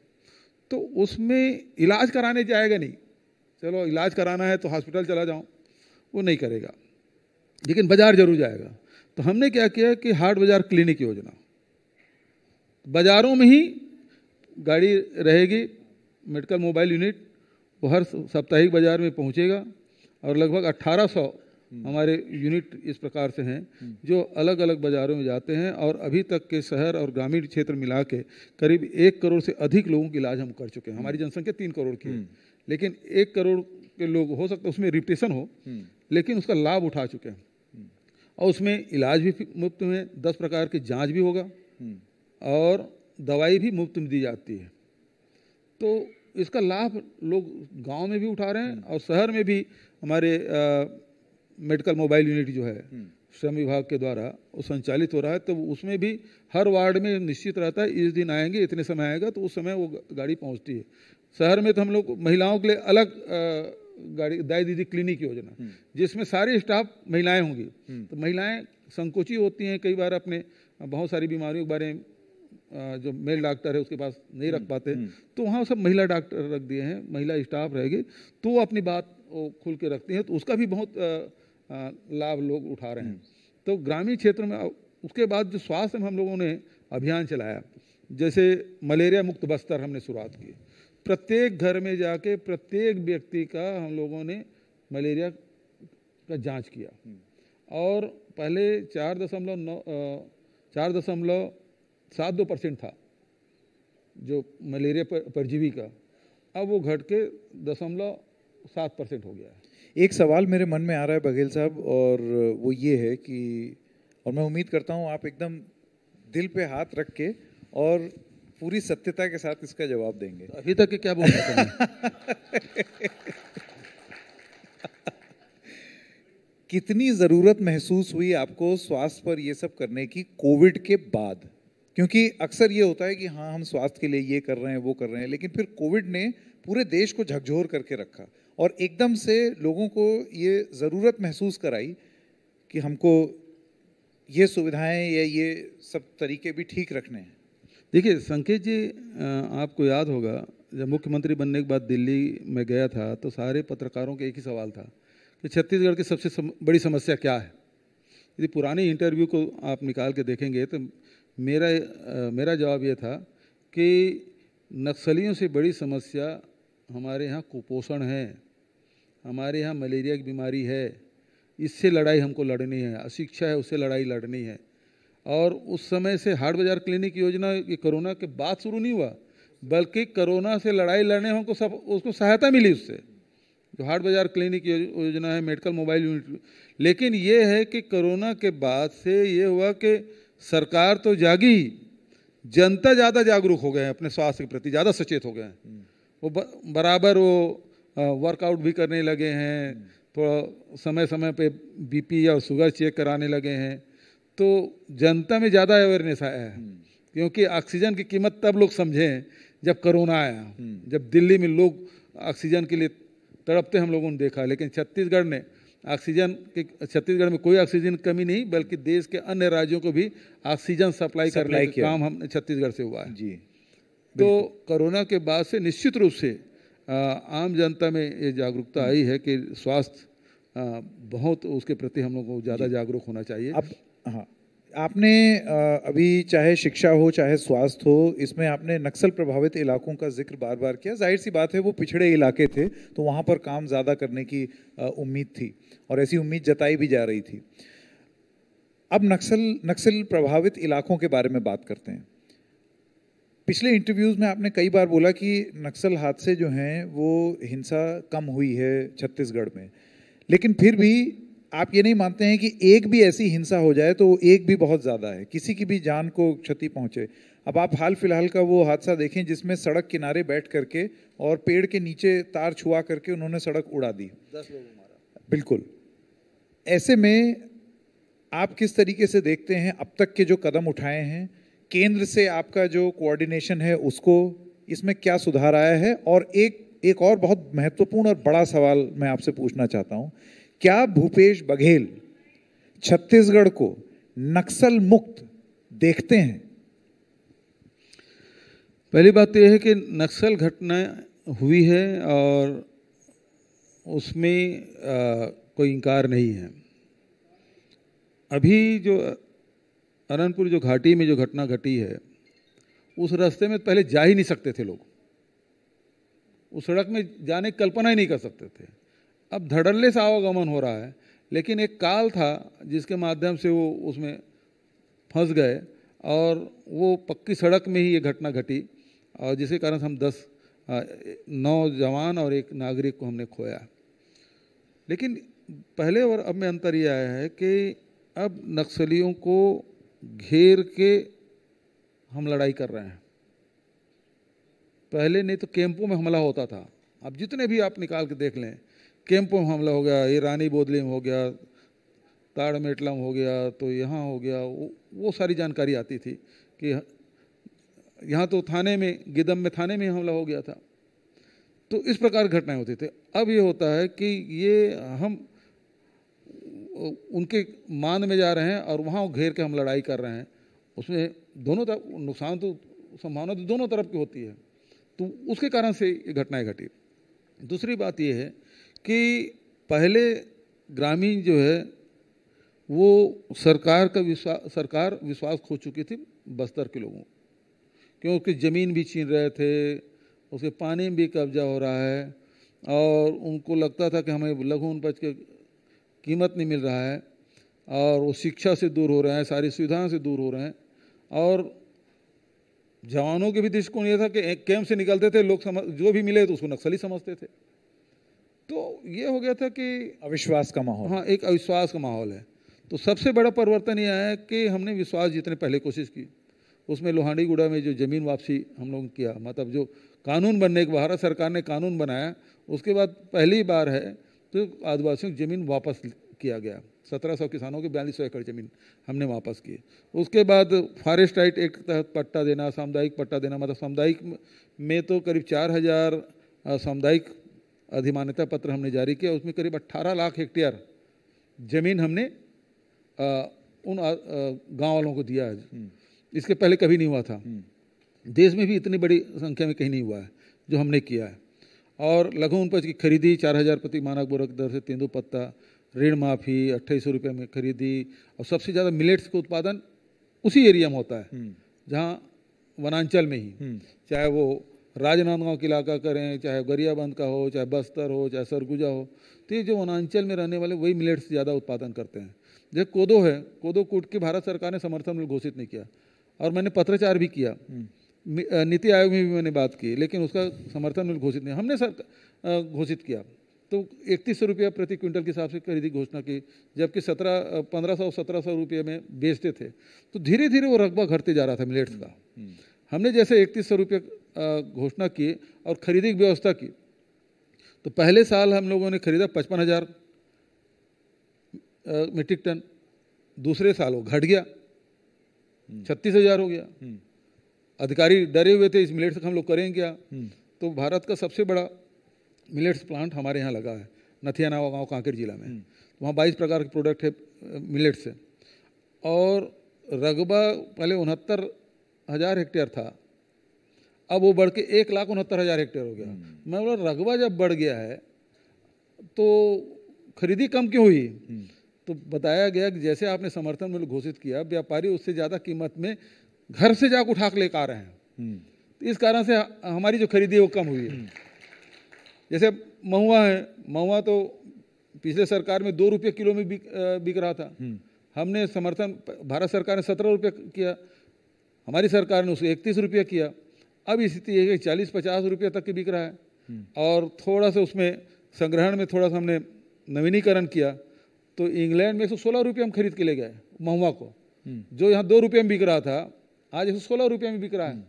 तो उसमें इलाज कराने जाएगा नहीं चलो इलाज कराना है तो हॉस्पिटल चला जाऊँ वो नहीं करेगा लेकिन बाजार जरूर जाएगा तो हमने क्या किया कि हाट बाजार क्लिनिक योजना बाज़ारों में ही गाड़ी रहेगी मेडिकल मोबाइल यूनिट वो हर साप्ताहिक बाज़ार में पहुंचेगा और लगभग 1800 हम्म। हमारे यूनिट इस प्रकार से हैं हम्म। जो अलग अलग बाज़ारों में जाते हैं और अभी तक के शहर और ग्रामीण क्षेत्र मिला के करीब एक करोड़ से अधिक लोगों का इलाज हम कर चुके हैं हमारी जनसंख्या तीन करोड़ की है हम्म। लेकिन एक करोड़ के लोग हो सकते उसमें रिपटेशन हो हम्म। लेकिन उसका लाभ उठा चुके हैं हम्म। और उसमें इलाज भी मुफ्त में दस प्रकार की जांच भी होगा हम्म। और दवाई भी मुफ्त में दी जाती है तो इसका लाभ लोग गांव में भी उठा रहे हैं और शहर में भी हमारे आ, मेडिकल मोबाइल यूनिट जो है श्रम विभाग के द्वारा वो संचालित हो रहा है तो उसमें भी हर वार्ड में निश्चित रहता है इस दिन आएंगे इतने समय आएगा तो उस समय वो गाड़ी पहुंचती है शहर में तो हम लोग महिलाओं के लिए अलग गाड़ी दाई दीदी क्लिनिक योजना हम्म। जिसमें सारी स्टाफ महिलाएं होंगी हम्म। तो महिलाएं संकोची होती हैं कई बार अपने बहुत सारी बीमारियों के बारे में जो मेल डॉक्टर है उसके पास नहीं रख हम्म, पाते तो वहाँ सब महिला डॉक्टर रख दिए हैं महिला स्टाफ रहेगी तो अपनी बात वो खुल के रखती हैं तो उसका भी बहुत लाभ लोग उठा रहे हैं तो ग्रामीण क्षेत्र में उसके बाद जो स्वास्थ्य में हम लोगों ने अभियान चलाया जैसे मलेरिया मुक्त बस्तर हमने शुरुआत की प्रत्येक घर में जाके प्रत्येक व्यक्ति का हम लोगों ने मलेरिया का जांच किया हम्म। और पहले चार दशमलव नौ चार दशमलव सात दो परसेंट था जो मलेरिया पर, परजीवी का अब वो घट के दशमलव सात परसेंट हो गया है एक सवाल मेरे मन में आ रहा है बघेल साहब और वो ये है कि और मैं उम्मीद करता हूँ आप एकदम दिल पे हाथ रख के और पूरी सत्यता के साथ इसका जवाब देंगे तो अभी तक क्या बोल रहे कितनी ज़रूरत महसूस हुई आपको स्वास्थ्य पर ये सब करने की कोविड के बाद क्योंकि अक्सर ये होता है कि हाँ हम स्वास्थ्य के लिए ये कर रहे हैं वो कर रहे हैं लेकिन फिर कोविड ने पूरे देश को झकझोर करके रखा और एकदम से लोगों को ये ज़रूरत महसूस कराई कि हमको ये सुविधाएं या ये सब तरीके भी ठीक रखने हैं देखिए संकेत जी आपको याद होगा जब मुख्यमंत्री बनने के बाद दिल्ली में गया था तो सारे पत्रकारों का एक ही सवाल था कि छत्तीसगढ़ की सबसे सम, बड़ी समस्या क्या है यदि पुराने इंटरव्यू को आप निकाल के देखेंगे तो मेरा आ, मेरा जवाब ये था कि नक्सलियों से बड़ी समस्या हमारे यहाँ कुपोषण है हमारे यहाँ मलेरिया की बीमारी है इससे लड़ाई हमको लड़नी है अशिक्षा है उससे लड़ाई लड़नी है और उस समय से हाट बाजार क्लिनिक योजना ये कोरोना के बाद शुरू नहीं हुआ बल्कि कोरोना से लड़ाई लड़ने हमको सब उसको सहायता मिली उससे जो हाट बाज़ार क्लिनिक योजना है मेडिकल मोबाइल यूनिट लेकिन ये है कि कोरोना के बाद से ये हुआ कि सरकार तो जागी जनता ज़्यादा जागरूक हो गए हैं अपने स्वास्थ्य के प्रति ज़्यादा सचेत हो गए हैं हम्म। वो ब, बराबर वो वर्कआउट भी करने लगे हैं थोड़ा समय समय पे बीपी या शुगर चेक कराने लगे हैं तो जनता में ज़्यादा अवेयरनेस आया है हम्म। क्योंकि ऑक्सीजन की कीमत तब लोग हैं जब कोरोना आया हम्म। जब दिल्ली में लोग ऑक्सीजन के लिए तड़पते हम लोगों ने देखा लेकिन छत्तीसगढ़ ने ऑक्सीजन के छत्तीसगढ़ में कोई ऑक्सीजन कमी नहीं बल्कि देश के अन्य राज्यों को भी ऑक्सीजन सप्लाई करने का काम हमने छत्तीसगढ़ से हुआ है जी तो कोरोना के बाद से निश्चित रूप से आ, आम जनता में ये जागरूकता हम्म। आई है कि स्वास्थ्य बहुत उसके प्रति हम लोगों को ज़्यादा जागरूक होना चाहिए अब हाँ आपने अभी चाहे शिक्षा हो चाहे स्वास्थ्य हो इसमें आपने नक्सल प्रभावित इलाकों का जिक्र बार बार किया जाहिर सी बात है वो पिछड़े इलाके थे तो वहाँ पर काम ज़्यादा करने की उम्मीद थी और ऐसी उम्मीद जताई भी जा रही थी अब नक्सल नक्सल प्रभावित इलाकों के बारे में बात करते हैं पिछले इंटरव्यूज़ में आपने कई बार बोला कि नक्सल हादसे जो हैं वो हिंसा कम हुई है छत्तीसगढ़ में लेकिन फिर भी आप ये नहीं मानते हैं कि एक भी ऐसी हिंसा हो जाए तो एक भी बहुत ज़्यादा है किसी की भी जान को क्षति पहुँचे अब आप हाल फिलहाल का वो हादसा देखें जिसमें सड़क किनारे बैठ करके और पेड़ के नीचे तार छुआ करके उन्होंने सड़क उड़ा दी दस मारा बिल्कुल ऐसे में आप किस तरीके से देखते हैं अब तक के जो कदम उठाए हैं केंद्र से आपका जो कोऑर्डिनेशन है उसको इसमें क्या सुधार आया है और एक एक और बहुत महत्वपूर्ण और बड़ा सवाल मैं आपसे पूछना चाहता हूँ क्या भूपेश बघेल छत्तीसगढ़ को नक्सल मुक्त देखते हैं पहली बात तो यह है कि नक्सल घटना हुई है और उसमें आ, कोई इनकार नहीं है अभी जो अनंतपुर जो घाटी में जो घटना घटी है उस रास्ते में पहले जा ही नहीं सकते थे लोग उस सड़क में जाने की कल्पना ही नहीं कर सकते थे अब धड़ल्ले से आवागमन हो रहा है लेकिन एक काल था जिसके माध्यम से वो उसमें फंस गए और वो पक्की सड़क में ही ये घटना घटी और जिसके कारण हम दस नौ जवान और एक नागरिक को हमने खोया लेकिन पहले और अब में अंतर ये आया है कि अब नक्सलियों को घेर के हम लड़ाई कर रहे हैं पहले नहीं तो कैंपों में हमला होता था अब जितने भी आप निकाल के देख लें कैंप में हमला हो गया ये रानी बोदली में हो गया ताड़ मेटला में हो गया तो यहाँ हो गया वो, वो सारी जानकारी आती थी कि यहाँ तो थाने में गिदम में थाने में हमला हो गया था तो इस प्रकार घटनाएं होती थी अब ये होता है कि ये हम उनके मान में जा रहे हैं और वहाँ घेर के हम लड़ाई कर रहे हैं उसमें दोनों तरफ नुकसान तो संभावना तो दोनों तरफ की होती है तो उसके कारण से ये घटनाएं घटी दूसरी बात ये है कि पहले ग्रामीण जो है वो सरकार का विश्वास सरकार विश्वास खो चुकी थी बस्तर के लोगों क्योंकि उसकी ज़मीन भी छीन रहे थे उसके पानी भी कब्जा हो रहा है और उनको लगता था कि हमें लघु उनपज के कीमत नहीं मिल रहा है और वो शिक्षा से दूर हो रहे हैं सारी सुविधाओं से दूर हो रहे हैं और जवानों के भी दृष्टिकोण ये था कि कैंप से निकलते थे लोग समझ जो भी मिले तो उसको नक्सली समझते थे तो ये हो गया था कि अविश्वास का माहौल हाँ एक अविश्वास का माहौल है तो सबसे बड़ा परिवर्तन यह है कि हमने विश्वास जीतने पहले कोशिश की उसमें गुड़ा में जो ज़मीन वापसी हम ने किया मतलब जो कानून बनने के भारत सरकार ने कानून बनाया उसके बाद पहली बार है तो आदिवासियों की ज़मीन वापस किया गया सत्रह सौ किसानों के बयालीस सौ एकड़ ज़मीन हमने वापस की उसके बाद फॉरेस्ट राइट एक्ट के तहत पट्टा देना सामुदायिक पट्टा देना मतलब सामुदायिक में तो करीब चार हज़ार सामुदायिक अधिमान्यता पत्र हमने जारी किया उसमें करीब 18 लाख हेक्टेयर ज़मीन हमने आ, उन गांव वालों को दिया है हम्म। इसके पहले कभी नहीं हुआ था हम्म। देश में भी इतनी बड़ी संख्या में कहीं नहीं हुआ है जो हमने किया है और लघु उनपज की खरीदी चार हज़ार प्रति मानक बोरक दर से तेंदू पत्ता ऋण माफ़ी अट्ठाईस सौ रुपये में खरीदी और सबसे ज़्यादा मिलेट्स का उत्पादन उसी एरिया में होता है हम्म। जहाँ वनांचल में ही चाहे वो राजनांदगांव का इलाका करें चाहे गरियाबंद का हो चाहे बस्तर हो चाहे सरगुजा हो तो ये जो वनांचल में रहने वाले वही मिलेट्स ज़्यादा उत्पादन करते हैं जो कोदो है कोदो कूट की भारत सरकार ने समर्थन मूल्य घोषित नहीं किया और मैंने पत्रचार भी किया हम्म। नीति आयोग में भी मैंने बात की लेकिन उसका समर्थन मूल्य घोषित नहीं हमने सर घोषित किया तो इकतीस सौ रुपया प्रति क्विंटल के हिसाब से खरीदी घोषणा की जबकि सत्रह पंद्रह सौ सत्रह सौ रुपये में बेचते थे तो धीरे धीरे वो रकबा घटते जा रहा था मिलेट्स का हम्म। हमने जैसे इकतीस सौ रुपये घोषणा की और खरीदी की व्यवस्था की तो पहले साल हम लोगों ने खरीदा पचपन हज़ार मीट्रिक टन दूसरे साल वो घट गया हम्म। छत्तीस हज़ार हो गया हम्म। अधिकारी डरे हुए थे इस मिलेट्स का हम लोग करें क्या हम्म। तो भारत का सबसे बड़ा मिलेट्स प्लांट हमारे यहाँ लगा है नथियानावा गाँव कांकेर जिला में तो वहाँ बाईस प्रकार के प्रोडक्ट है मिलेट्स से और रगबा पहले उनहत्तर हज़ार हेक्टेयर था अब वो बढ़ के एक लाख उनहत्तर हज़ार हेक्टेयर हो गया हम्म। मैं बोला रकबा जब बढ़ गया है तो खरीदी कम क्यों हुई हम्म। तो बताया गया कि जैसे आपने समर्थन मूल्य घोषित किया व्यापारी उससे ज़्यादा कीमत में घर से जाकर उठा के लेकर आ रहे हैं हम्म। तो इस कारण से हमारी जो खरीदी है वो कम हुई है जैसे महुआ है महुआ तो पिछले सरकार में दो रुपये किलो में बिक, बिक रहा था हमने समर्थन भारत सरकार ने सत्रह रुपये किया हमारी सरकार ने उसको इकतीस रुपये किया अब स्थिति है कि चालीस पचास रुपये तक के बिक रहा है हम्म। और थोड़ा सा उसमें संग्रहण में थोड़ा सा हमने नवीनीकरण किया तो इंग्लैंड में एक सौ सोलह रुपये हम खरीद के ले गए महुआ को हम्म। जो यहाँ दो रुपये में बिक रहा था आज एक सौ सोलह रुपये में बिक रहा है हम्म।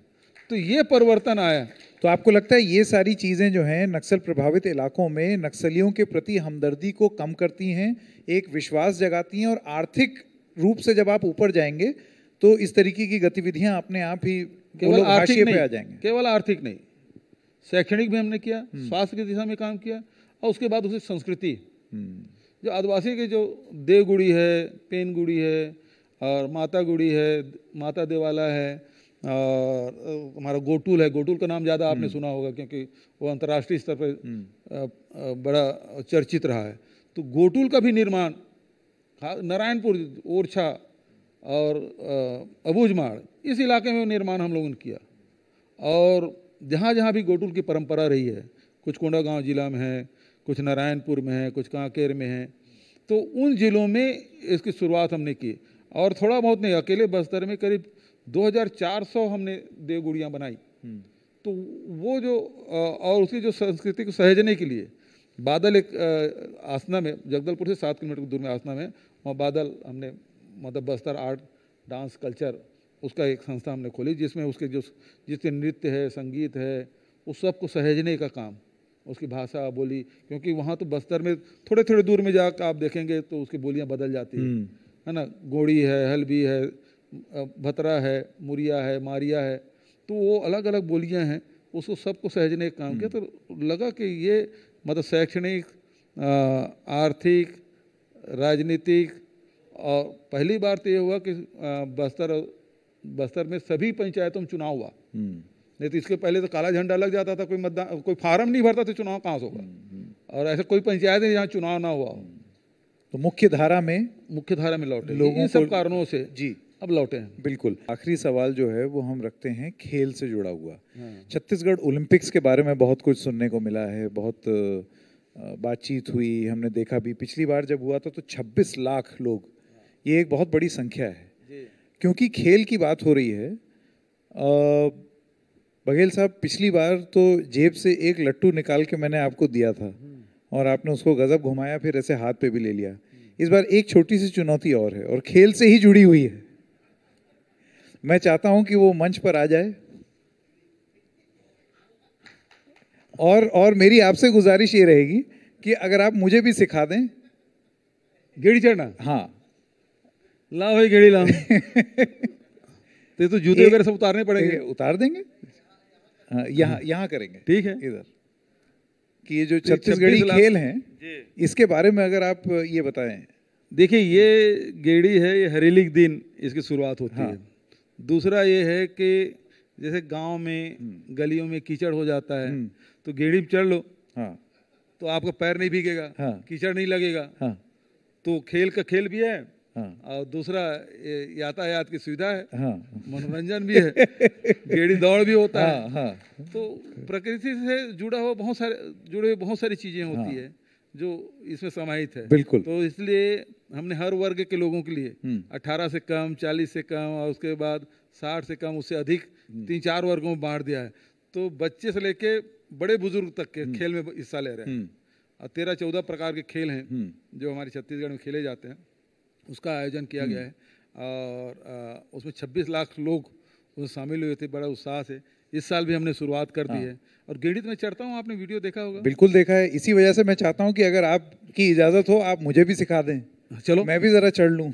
तो ये परिवर्तन आया तो आपको लगता है ये सारी चीज़ें जो हैं नक्सल प्रभावित इलाकों में नक्सलियों के प्रति हमदर्दी को कम करती हैं एक विश्वास जगाती हैं और आर्थिक रूप से जब आप ऊपर जाएंगे तो इस तरीके की गतिविधियां अपने आप ही केवल आर्थिक नहीं आ जाएंगे केवल आर्थिक नहीं शैक्षणिक भी हमने किया हम्म। स्वास्थ्य की दिशा में काम किया और उसके बाद उसकी संस्कृति हम्म। जो आदिवासी की जो देवगुड़ी है पेनगुड़ी है और माता गुड़ी है माता देवाला है और हमारा गोटूल है गोटूल का नाम ज़्यादा आपने हम्म। सुना होगा क्योंकि वो अंतर्राष्ट्रीय स्तर पर बड़ा चर्चित रहा है तो गोटूल का भी निर्माण नारायणपुर ओरछा और अबूझमाड़ इस इलाके में निर्माण हम लोगों ने किया और जहाँ जहाँ भी गोटुल की परंपरा रही है कुछ कोंडागांव जिला में है कुछ नारायणपुर में है कुछ कांकेर में है तो उन ज़िलों में इसकी शुरुआत हमने की और थोड़ा बहुत नहीं अकेले बस्तर में करीब 2400 हमने देवगुड़ियाँ बनाई हम्म। तो वो जो और उसकी जो संस्कृति को सहेजने के लिए बादल एक आसना में जगदलपुर से सात किलोमीटर दूर में आसना में वहाँ बादल हमने मतलब बस्तर आर्ट डांस कल्चर उसका एक संस्था हमने खोली जिसमें उसके जो जिसके नृत्य है संगीत है उस सब को सहेजने का काम उसकी भाषा बोली क्योंकि वहाँ तो बस्तर में थोड़े थोड़े दूर में जाकर आप देखेंगे तो उसकी बोलियाँ बदल जाती हैं हम्म। है ना गोड़ी है हलबी है भतरा है मुरिया है मारिया है तो वो अलग अलग बोलियाँ हैं उसको सबको सहेजने का काम किया हम्म। तो लगा कि ये मतलब शैक्षणिक आर्थिक राजनीतिक और पहली बार तो ये हुआ कि बस्तर बस्तर में सभी पंचायतों में चुनाव हुआ हम्म। नहीं तो इसके पहले तो काला झंडा लग जाता था कोई मतदान कोई फार्म नहीं भरता तो चुनाव कहाँ से होगा हम्म, हम्म। और ऐसे कोई पंचायत है जहाँ चुनाव ना हुआ हो तो मुख्य धारा में मुख्य धारा में लौटे लोगों सब कारणों से जी अब लौटे हैं बिल्कुल आखिरी सवाल जो है वो हम रखते हैं खेल से जुड़ा हुआ हाँ। छत्तीसगढ़ ओलंपिक्स के बारे में बहुत कुछ सुनने को मिला है बहुत बातचीत हुई हमने देखा भी पिछली बार जब हुआ था तो 26 लाख लोग ये एक बहुत बड़ी संख्या है क्योंकि खेल की बात हो रही है बघेल साहब पिछली बार तो जेब से एक लट्टू निकाल के मैंने आपको दिया था और आपने उसको गजब घुमाया फिर ऐसे हाथ पे भी ले लिया इस बार एक छोटी सी चुनौती और है और खेल से ही जुड़ी हुई है मैं चाहता हूं कि वो मंच पर आ जाए और और मेरी आपसे गुजारिश ये रहेगी कि अगर आप मुझे भी सिखा दें गिड़ चढ़ना हाँ ला भाई घड़ी ला तो तो जूते वगैरह सब उतारने पड़ेंगे उतार देंगे हाँ, यहाँ हम्म। यहाँ करेंगे ठीक है इधर कि ये जो तो छत्तीसगढ़ी खेल हैं इसके बारे में अगर आप ये बताएं देखिए ये गेड़ी है ये हरेली दिन इसकी शुरुआत होती हाँ। है दूसरा ये है कि जैसे गांव में हम्म। गलियों में कीचड़ हो जाता है हम्म। तो गेड़ी चढ़ लो हाँ तो आपका पैर नहीं भीगेगा हाँ। कीचड़ नहीं लगेगा हाँ। तो खेल का खेल भी है हाँ। और दूसरा यातायात की सुविधा है हाँ। मनोरंजन भी है गेड़ी दौड़ भी होता हाँ, है हाँ। तो प्रकृति से जुड़ा हुआ बहुत सारे जुड़े हुए बहुत सारी चीज़ें होती हाँ। है जो इसमें समाहित है बिल्कुल तो इसलिए हमने हर वर्ग के लोगों के लिए 18 हम्म। से कम 40 से कम और उसके बाद 60 से कम उससे अधिक हम्म। तीन चार वर्गों में बांट दिया है तो बच्चे से लेके बड़े बुजुर्ग तक के हम्म। खेल में हिस्सा ले रहे हैं और तेरह चौदह प्रकार के खेल हैं जो हमारे छत्तीसगढ़ में खेले जाते हैं उसका आयोजन किया गया है और उसमें 26 लाख लोग उसमें शामिल हुए थे बड़ा उत्साह से इस साल भी हमने शुरुआत कर दी हाँ। है और गिरडित में चढ़ता हूँ आपने वीडियो देखा होगा बिल्कुल देखा है इसी वजह से मैं चाहता हूँ कि अगर आपकी इजाज़त हो आप मुझे भी सिखा दें चलो मैं भी ज़रा चढ़ लूँ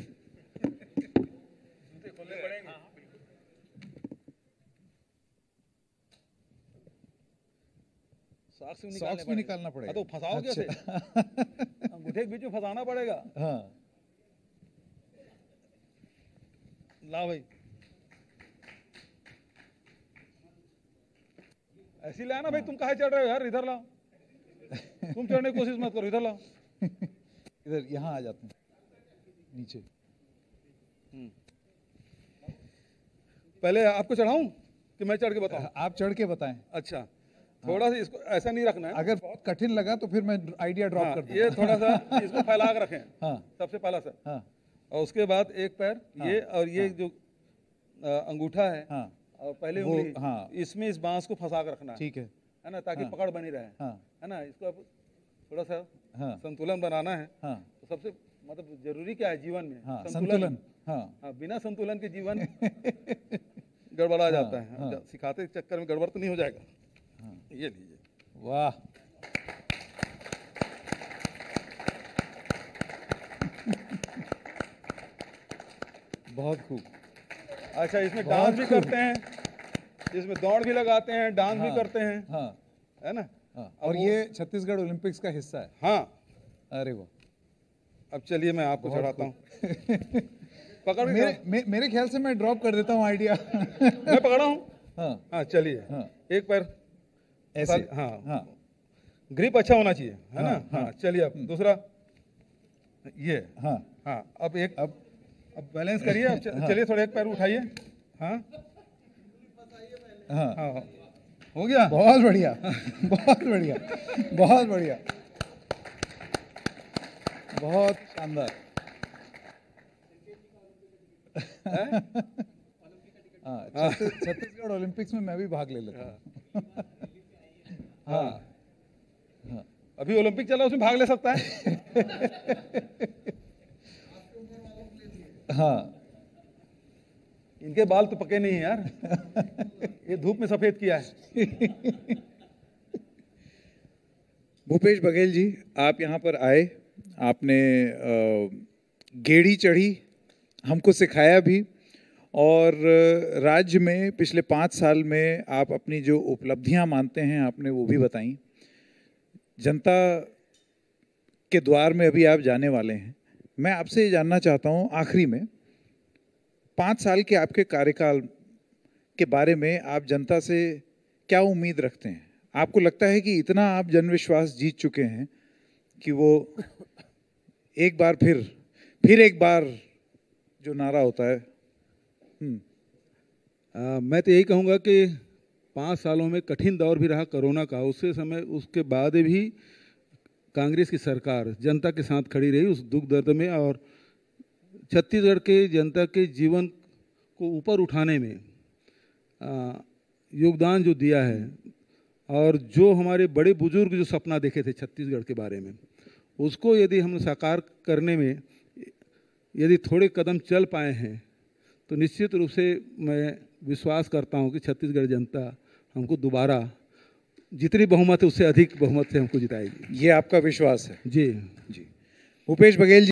सॉक्स भी निकालना पड़ेगा हाँ, तो फंसाओगे अंगूठे के बीच में फंसाना पड़ेगा हाँ ला भाई ऐसी लाया ना भाई हाँ। तुम कहा चढ़ रहे हो यार इधर लाओ तुम चढ़ने की कोशिश मत करो इधर लाओ इधर यहाँ आ जाते हैं नीचे हम्म। पहले आपको चढ़ाऊं कि मैं चढ़ के बताऊं हाँ, आप चढ़ के बताएं अच्छा हाँ। थोड़ा सा इसको ऐसा नहीं रखना है अगर बहुत कठिन लगा तो फिर मैं आइडिया ड्रॉप हाँ, कर ये थोड़ा सा इसको फैला के रखें हाँ, सबसे पहला सर हाँ, और उसके बाद एक पैर हाँ, ये और ये हाँ, जो अंगूठा है हाँ, और पहले वो, उंगली हाँ, इसमें इस बांस को फंसा कर रखना ठीक है है ना ताकि हाँ, पकड़ बनी रहे हाँ, है ना इसको आप थोड़ा सा हाँ, संतुलन बनाना है हाँ, तो सबसे मतलब जरूरी क्या है जीवन में हाँ, संतुलन हाँ, हाँ, बिना संतुलन के जीवन गड़बड़ा हाँ, जाता है हाँ, सिखाते चक्कर में गड़बड़ तो नहीं हो जाएगा हाँ, ये लीजिए वाह बहुत खूब अच्छा इसमें डांस भी करते हैं इसमें दौड़ भी लगाते हैं डांस हाँ, भी करते हैं हाँ, है ना हाँ, और ये छत्तीसगढ़ ओलंपिक्स का हिस्सा है हाँ अरे वो अब चलिए मैं आपको चढ़ाता हूँ पकड़ मेरे मे, मेरे ख्याल से मैं ड्रॉप कर देता हूँ आइडिया मैं पकड़ा हूँ हाँ हाँ चलिए हाँ, एक पैर ऐसे हाँ हाँ ग्रिप अच्छा होना चाहिए है ना हाँ, हाँ।, हाँ चलिए अब हम्म। दूसरा ये हाँ हाँ अब एक अब अब बैलेंस करिए अब चलिए थोड़े एक पैर उठाइए हाँ हाँ, हाँ। हो गया बहुत बढ़िया बहुत बढ़िया बहुत बढ़िया बहुत शानदार हाँ, हाँ। छत्तीसगढ़ ओलंपिक्स में मैं भी भाग ले लेता हाँ अभी ओलंपिक चला उसमें भाग ले सकता है हाँ इनके बाल तो पके नहीं यार ये धूप में सफेद किया है भूपेश बघेल जी आप यहाँ पर आए आपने गेड़ी चढ़ी हमको सिखाया भी और राज्य में पिछले पाँच साल में आप अपनी जो उपलब्धियाँ मानते हैं आपने वो भी बताई जनता के द्वार में अभी आप जाने वाले हैं मैं आपसे ये जानना चाहता हूँ आखिरी में पाँच साल के आपके कार्यकाल के बारे में आप जनता से क्या उम्मीद रखते हैं आपको लगता है कि इतना आप जनविश्वास जीत चुके हैं कि वो एक बार फिर फिर एक बार जो नारा होता है हम्म। आ, मैं तो यही कहूँगा कि पाँच सालों में कठिन दौर भी रहा कोरोना का उससे समय उसके बाद भी कांग्रेस की सरकार जनता के साथ खड़ी रही उस दुख दर्द में और छत्तीसगढ़ के जनता के जीवन को ऊपर उठाने में आ, योगदान जो दिया है और जो हमारे बड़े बुजुर्ग जो सपना देखे थे छत्तीसगढ़ के बारे में उसको यदि हम साकार करने में यदि थोड़े कदम चल पाए हैं तो निश्चित रूप से मैं विश्वास करता हूँ कि छत्तीसगढ़ जनता हमको दोबारा जितनी बहुमत है उससे अधिक बहुमत से हमको जिताएगी ये आपका विश्वास है जी जी भूपेश बघेल जी